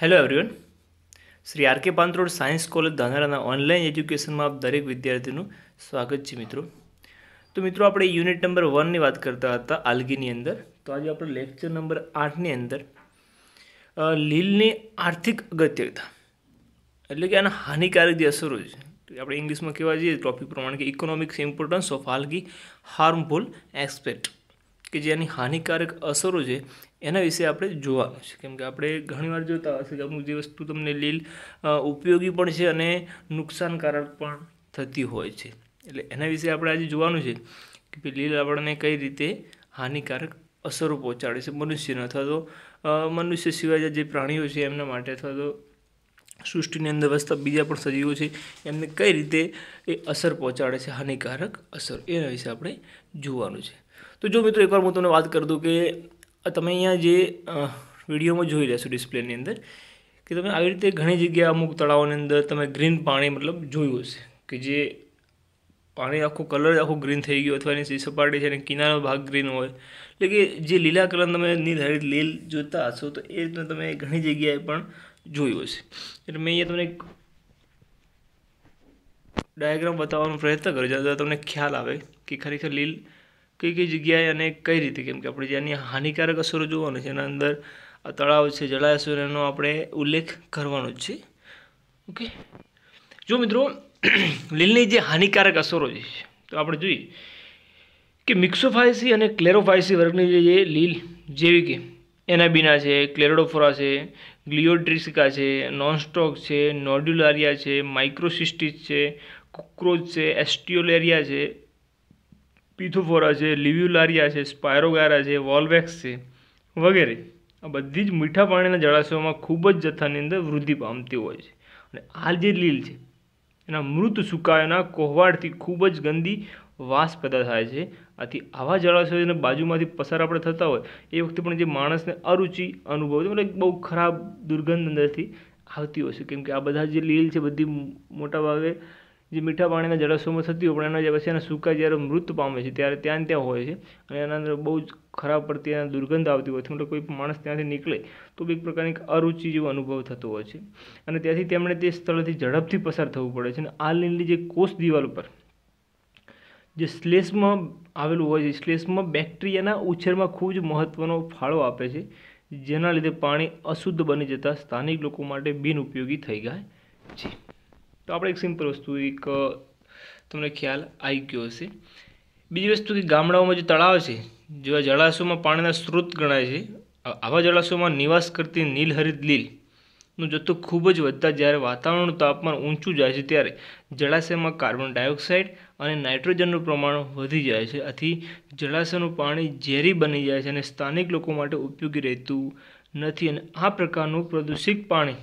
hello everyone Shri R K પાંતરોડ science college ધાનારાના online એજ્યુકેશનમાં આપ દરેક વિદ્યાર્થીનું સ્વાગત છે મિત્રો તો મિત્રો આપણે યુનિટ નંબર વનની વાત કરતા હતા આલગીની અંદર તો આજે આપણે લેક્ચર નંબર આઠની અંદર લીલની આર્થિક અગત્યતા એટલે કે આના હાનિકારક જે અસરો છે આપણે ઇંગ્લિશમાં કહેવા જઈએ ટોપિક પ્રમાણે કે economics importance of algae harmful expect કે જેની હાનિકારક અસરો છે એના વિશે આપણે જોવાનું છે કેમકે આપણે ઘણીવાર જોતા હશે કે અમુક જે વસ્તુ તમને લીલ ઉપયોગી પણ છે અને નુકસાનકારક પણ થતી હોય છે એટલે એના વિશે આપણે આજે જોવાનું છે કે લીલ આપણને કઈ રીતે હાનિકારક અસરો પહોંચાડે છે મનુષ્યને અથવા તો મનુષ્ય સિવાય જે પ્રાણીઓ છે એમના માટે અથવા તો સૃષ્ટિની અંદર વસ્તા બીજા પણ સજીવો છે એમને કઈ રીતે એ અસર પહોંચાડે છે હાનિકારક અસર એના વિશે આપણે જોવાનું છે તો જો મિત્રો એકવાર હું તમને વાત કરી દઉં કે તમે અહીંયા જે વિડીયોમાં જોઈ લેશો ડિસ્પ્લેની અંદર કે તમે આવી રીતે ઘણી જગ્યાએ અમુક તળાવોની અંદર તમે ગ્રીન પાણી મતલબ જોયું હશે કે જે પાણી આખો કલર આખો ગ્રીન થઈ ગયો અથવા એની સપાટી છે અને કિનારો ભાગ ગ્રીન હોય એટલે કે જે લીલા કલર તમે નિર્ધારિત લીલ જોતા હશો તો એ રીતના તમે ઘણી જગ્યાએ પણ જોયું હશે એટલે મેં અહીંયા તમને એક ડાયાગ્રામ બતાવવાનો પ્રયત્ન કર્યો જ્યાં તમને ખ્યાલ આવે કે ખરેખર લીલ કઈ કઈ જગ્યાએ અને કઈ રીતે કેમ કે આપણે જેની હાનિકારક અસરો જોવાનું છે એના અંદર તળાવ છે જળાશયો એનો આપણે ઉલ્લેખ કરવાનો જ છે ઓકે જો મિત્રો લીલની જે હાનિકારક અસરો છે તો આપણે જોઈએ કે મિક્સોફાયસી અને ક્લેરોફાયસી વર્ગની જે લીલ જેવી કે એનાબીના છે ક્લેરોડોફોરા છે ગ્લિયોડ્રિસિકા છે નોનસ્ટોક છે નોડ્યુલારિયા છે માઇક્રોસિસ્ટિસ છે કુક્રોચ છે એસ્ટિયોલેરિયા છે પીથોફોરા છે લિવ્યુલારિયા છે સ્પાયરોગારા છે વોલ્વેક્સ છે વગેરે આ બધી જ મીઠા પાણીના જળાશયોમાં ખૂબ જ જથ્થાની અંદર વૃદ્ધિ પામતી હોય છે અને આ જે લીલ છે એના મૃત સુકાયોના કોહવાડથી ખૂબ જ ગંદી વાસ પેદા થાય છે આથી આવા જળાશયોને બાજુમાંથી પસાર આપણે થતા હોય એ વખતે પણ જે માણસને અરુચિ અનુભવ છે મતલબ બહુ ખરાબ દુર્ગંધ અંદરથી આવતી હોય છે કેમ કે આ બધા જે લીલ છે બધી મોટાભાગે જે મીઠા પાણીના જળાશયોમાં થતી હોય પણ એના જે પછી એના સૂકા જ્યારે મૃત પામે છે ત્યારે ત્યાં ત્યાં હોય છે અને એના અંદર બહુ જ ખરાબ પડતી એના દુર્ગંધ આવતી હોય છે મતલબ કોઈ માણસ ત્યાંથી નીકળે તો બી એક પ્રકારની અરુચિ જેવો અનુભવ થતો હોય છે અને ત્યાંથી તેમણે તે સ્થળથી ઝડપથી પસાર થવું પડે છે અને આ લીલી જે કોષ દિવાલ પર જે શ્લેષ્મમાં આવેલું હોય છે શ્લેષ્મમાં બેક્ટેરિયાના ઉછેરમાં ખૂબ જ મહત્ત્વનો ફાળો આપે છે જેના લીધે પાણી અશુદ્ધ બની જતાં સ્થાનિક લોકો માટે બિનઉપયોગી થઈ ગયા છે તો આપણે એક સિમ્પલ વસ્તુ એક તમને ખ્યાલ આવી ગયો હશે બીજી વસ્તુ કે ગામડાઓમાં જે તળાવ છે જેવા જળાશયોમાં પાણીના સ્ત્રોત ગણાય છે આવા જળાશયોમાં નિવાસ કરતી નીલહરિત લીલ નું જથ્થો ખૂબ જ વધતા જ્યારે વાતાવરણનું તાપમાન ઊંચું જાય છે ત્યારે જળાશયમાં કાર્બન ડાયોક્સાઇડ અને નાઇટ્રોજનનું પ્રમાણ વધી જાય છે આથી જળાશયનું પાણી ઝેરી બની જાય છે અને સ્થાનિક લોકો માટે ઉપયોગી રહેતું નથી અને આ પ્રકારનું પ્રદૂષિત પાણી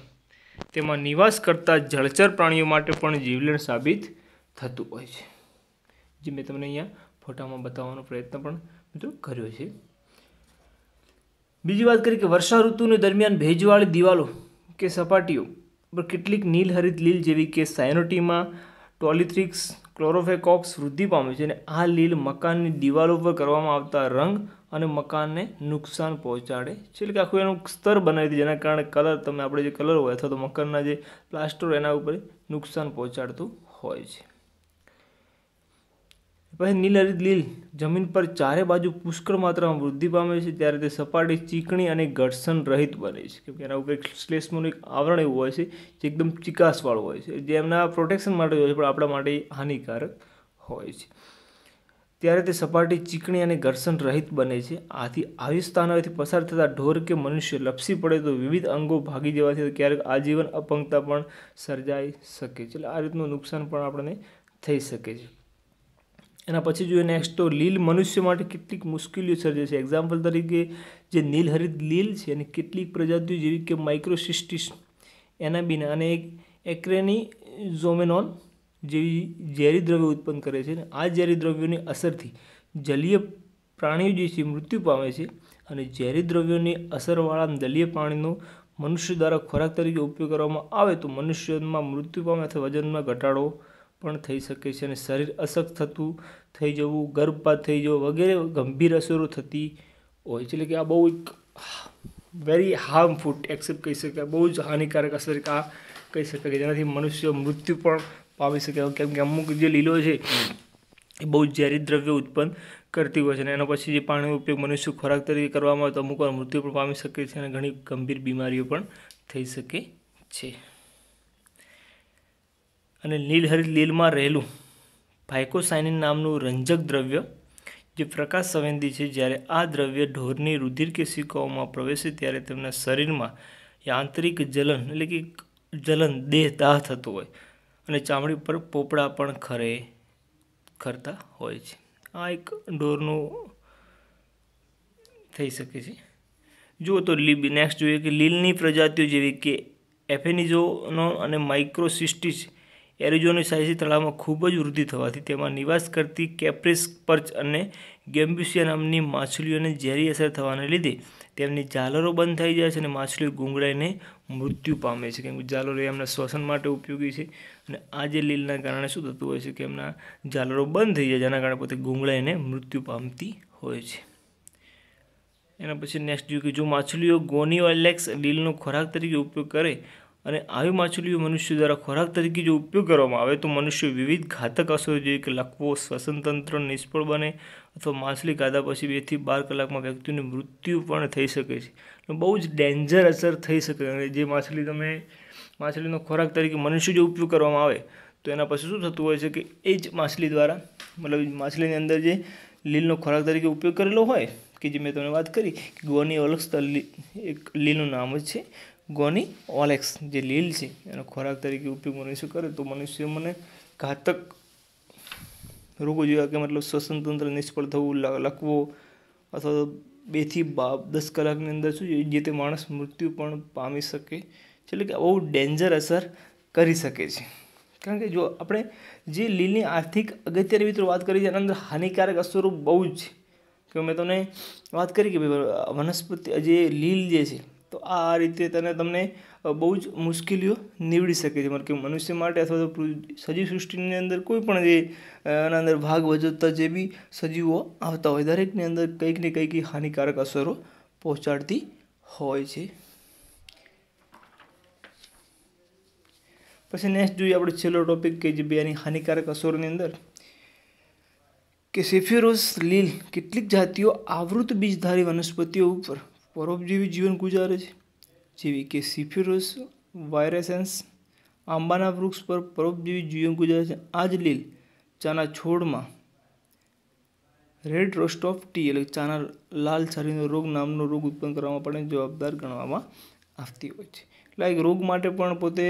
તેમાં નિવાસ કરતા જળચર પ્રાણીઓ માટે પણ જીવલેણ સાબિત થતું હોય છે જે મેં તમને અહીંયા ફોટામાં બતાવવાનો પ્રયત્ન પણ મિત્રો કર્યો છે બીજી વાત કરી કે વર્ષા ઋતુને દરમિયાન ભેજવાળી દિવાલો કે સપાટીઓ પર કેટલીક નીલહરિત લીલ જેવી કે સાયનોટીમાં ટોલિથ્રિક્સ ક્લોરોફેકોક્સ વૃદ્ધિ પામે છે અને આ લીલ મકાનની દિવાલો પર કરવામાં આવતા રંગ અને મકાનને નુકસાન પહોંચાડે છે એટલે કે આખું એનું સ્તર બનાવી દીધું જેના કારણે કલર તમે આપણે જે કલર હોય અથવા તો મકાનના જે પ્લાસ્ટર એના ઉપર નુકસાન પહોંચાડતું હોય છે પછી નીલ લીલ જમીન પર ચારે બાજુ પુષ્કળ માત્રામાં વૃદ્ધિ પામે છે ત્યારે તે સપાટી ચીકણી અને ઘર્ષણ રહિત બને છે કેમકે એના ઉપર શ્લેષ્મનું એક આવરણ એવું હોય છે જે એકદમ ચિકાસવાળું હોય છે જે એમના પ્રોટેક્શન માટે હોય છે પણ આપણા માટે હાનિકારક હોય છે ત્યારે તે સપાટી ચીકણી અને ઘર્ષણ રહિત બને છે આથી આવી સ્થાનોથી પસાર થતા ઢોર કે મનુષ્ય લપસી પડે તો વિવિધ અંગો ભાગી જવાથી ક્યારેક આજીવન અપંગતા પણ સર્જાઈ શકે છે એટલે આ રીતનું નુકસાન પણ આપણને થઈ શકે છે એના પછી જોઈએ નેક્સ્ટ તો લીલ મનુષ્ય માટે કેટલીક મુશ્કેલીઓ સર્જે છે એક્ઝામ્પલ તરીકે જે નીલહરિત લીલ છે એની કેટલીક પ્રજાતિઓ જેવી કે માઇક્રોસિસ્ટિસ એનાબીના અને એક એક્રેની ઝોમેનોન જેવી ઝેરી દ્રવ્યો ઉત્પન્ન કરે છે અને આ ઝેરી દ્રવ્યોની અસરથી જલીય પ્રાણીઓ જે છે મૃત્યુ પામે છે અને ઝેરી દ્રવ્યોની અસરવાળા દલીય પ્રાણીનો મનુષ્ય દ્વારા ખોરાક તરીકે ઉપયોગ કરવામાં આવે તો મનુષ્યમાં મૃત્યુ પામે અથવા વજનમાં ઘટાડો પણ થઈ શકે છે અને શરીર અશક્ત થતું થઈ જવું ગર્ભપાત થઈ જવું વગેરે ગંભીર અસરો થતી હોય છે એટલે કે આ બહુ એક વેરી હાર્મફુલ એક્સેપ્ટ કહી શકાય બહુ જ હાનિકારક અસર આ કહી શકાય કે જેનાથી મનુષ્ય મૃત્યુ પણ આવી શકે કેમ કે અમુક જે લીલો છે એ બહુ ઝેરી દ્રવ્ય ઉત્પન્ન કરતી હોય છે અને એના પછી જે પાણીનો ઉપયોગ મનુષ્ય ખોરાક તરીકે કરવામાં આવે તો અમુક વાર મૃત્યુ પણ પામી શકે છે અને ઘણી ગંભીર બીમારીઓ પણ થઈ શકે છે અને લીલહરિત લીલમાં રહેલું ભાઇકોસાયનિન નામનું રંજક દ્રવ્ય જે પ્રકાશ સંવેદી છે જ્યારે આ દ્રવ્ય ઢોરની રુધિર કે સિક્કાઓમાં પ્રવેશે ત્યારે તેમના શરીરમાં યાંત્રિક જલન એટલે કે જલન દેહ દાહ થતો હોય અને ચામડી પર પોપડા પણ ખરે ખરતા હોય છે આ એક ડોરનું થઈ શકે છે જુઓ તો લીબ નેક્સ્ટ જોઈએ કે લીલની પ્રજાતિઓ જેવી કે એફેનિઝોનો અને માઇક્રોસિસ્ટિસ એરિઝોનોસાઇસી તળાવમાં ખૂબ જ વૃદ્ધિ થવાથી તેમાં નિવાસ કરતી કેપ્રિસ પર્ચ અને ગેમ્બ્યુસિયા નામની માછલીઓને ઝેરી અસર થવાને લીધે તેમની ઝાલરો બંધ થઈ જાય છે અને માછલીઓ ગુંગળાઈને મૃત્યુ પામે છે કેમ કે ઝાલરો એમના શ્વસન માટે ઉપયોગી છે અને આ જે લીલના કારણે શું થતું હોય છે કે એમના ઝાલરો બંધ થઈ જાય જેના કારણે પોતે ગુંગળાઈને મૃત્યુ પામતી હોય છે એના પછી નેક્સ્ટ જોયું કે જો માછલીઓ ગોની ઓલેક્સ લીલનો ખોરાક તરીકે ઉપયોગ કરે અને આવી માછલીઓ મનુષ્ય દ્વારા ખોરાક તરીકે જો ઉપયોગ કરવામાં આવે તો મનુષ્ય વિવિધ ઘાતક અસરો જેવી કે લખવો શ્વસનતંત્ર નિષ્ફળ બને અથવા માછલી ખાધા પછી બેથી બાર કલાકમાં વ્યક્તિનું મૃત્યુ પણ થઈ શકે છે બહુ જ ડેન્જર અસર થઈ શકે અને જે માછલી તમે માછલીનો ખોરાક તરીકે મનુષ્ય જો ઉપયોગ કરવામાં આવે તો એના પછી શું થતું હોય છે કે એ જ માછલી દ્વારા મતલબ માછલીની અંદર જે લીલનો ખોરાક તરીકે ઉપયોગ કરેલો હોય કે જે મેં તમને વાત કરી ગોની ઓલક્સ એક લીલનું નામ જ છે ગોની ઓલેક્સ જે લીલ છે એનો ખોરાક તરીકે ઉપયોગ મનુષ્ય કરે તો મનુષ્ય મને ઘાતક રોગો જેવા કે મતલબ શ્વસન નિષ્ફળ થવું લકવો અથવા તો બેથી બા દસ કલાકની અંદર શું જે તે માણસ મૃત્યુ પણ પામી શકે છે એટલે કે બહુ ડેન્જર અસર કરી શકે છે કારણ કે જો આપણે જે લીલની આર્થિક અગત્યની મિત્રો વાત કરી છે એના અંદર હાનિકારક અસરો બહુ જ છે કે મેં તમને વાત કરી કે ભાઈ વનસ્પતિ જે લીલ જે છે તો આ રીતે તને તમને બહુ જ મુશ્કેલીઓ નીવડી શકે છે મતલબ કે મનુષ્ય માટે અથવા તો સજીવ સૃષ્ટિની અંદર કોઈ પણ જે એના અંદર ભાગ ભજવતા જે બી સજીવો આવતા હોય દરેકની અંદર કંઈક ને કંઈક હાનિકારક અસરો પહોંચાડતી હોય છે પછી નેક્સ્ટ જોઈએ આપણે છેલ્લો ટોપિક કે જે બે હાનિકારક અસરોની અંદર કે સેફ્યુરોસ લીલ કેટલીક જાતિઓ આવૃત બીજધારી વનસ્પતિઓ ઉપર પરોપજીવી જીવન ગુજારે છે જેવી કે સિફ્યુરસ વાયરેસન્સ આંબાના વૃક્ષ પર પરોપજીવી જીવન ગુજારે છે આ જ લીલ ચાના છોડમાં રેડ રોસ્ટ ઓફ ટી એટલે ચાના લાલ છારીનો રોગ નામનો રોગ ઉત્પન્ન કરવામાં પણ જવાબદાર ગણવામાં આવતી હોય છે લાઈક રોગ માટે પણ પોતે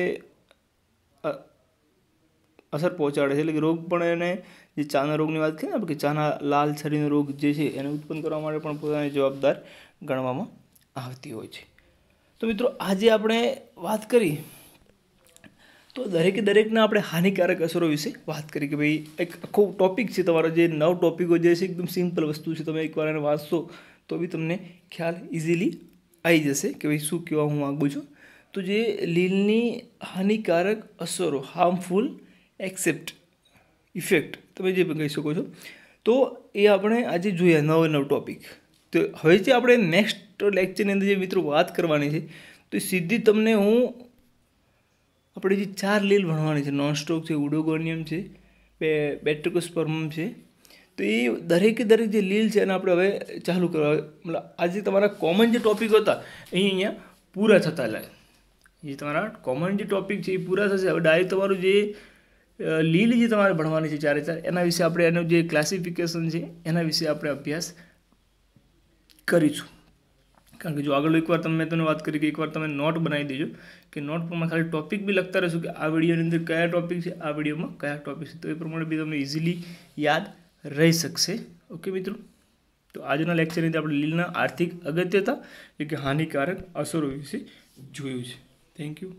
અસર પહોંચાડે છે એટલે કે રોગ પણ એને જે ચાના રોગની વાત કરીએ ને કે ચાના લાલ છરીનો રોગ જે છે એને ઉત્પન્ન કરવા માટે પણ પોતાની જવાબદાર ગણવામાં આવતી હોય છે તો મિત્રો આજે આપણે વાત કરી તો દરેકે દરેકના આપણે હાનિકારક અસરો વિશે વાત કરી કે ભાઈ એક આખો ટોપિક છે તમારો જે નવ ટોપિકો જે છે એકદમ સિમ્પલ વસ્તુ છે તમે એકવાર એને વાંચશો તો બી તમને ખ્યાલ ઇઝીલી આવી જશે કે ભાઈ શું કહેવા હું માગું છું તો જે લીલની હાનિકારક અસરો હાર્મફુલ એક્સેપ્ટ ઇફેક્ટ તમે જે પણ કહી શકો છો તો એ આપણે આજે જોયા નવો નવો ટૉપિક તો હવે જે આપણે નેક્સ્ટ લેક્ચરની અંદર જે મિત્રો વાત કરવાની છે તો સીધી તમને હું આપણે જે ચાર લીલ ભણવાની છે નોનસ્ટોક છે ઉડોગોનિયમ છે બે બેટ્રિકોસ્પર્મમ છે તો એ દરેકે દરેક જે લીલ છે એને આપણે હવે ચાલુ કરવા મતલબ આજે તમારા કોમન જે ટોપિક હતા એ અહીંયા પૂરા થતા લાગે જે તમારા કોમન જે ટૉપિક છે એ પૂરા થશે હવે ડાયરેક્ટ તમારું જે લીલ જે તમારે ભણવાની છે ચારે ચાર એના વિશે આપણે એનું જે ક્લાસિફિકેશન છે એના વિશે આપણે અભ્યાસ કરીશું કારણ કે જો આગળ એકવાર તમે તમને વાત કરી કે એકવાર તમે નોટ બનાવી દેજો કે નોટ પરમાં ખાલી ટોપિક બી લખતા રહેશો કે આ વિડીયોની અંદર કયા ટોપિક છે આ વિડીયોમાં કયા ટોપિક છે તો એ પ્રમાણે બી તમને ઇઝીલી યાદ રહી શકશે ઓકે મિત્રો તો આજના લેક્ચરની અંદર આપણે લીલના આર્થિક અગત્યતા એટલે કે હાનિકારક અસરો વિશે જોયું છે થેન્ક યુ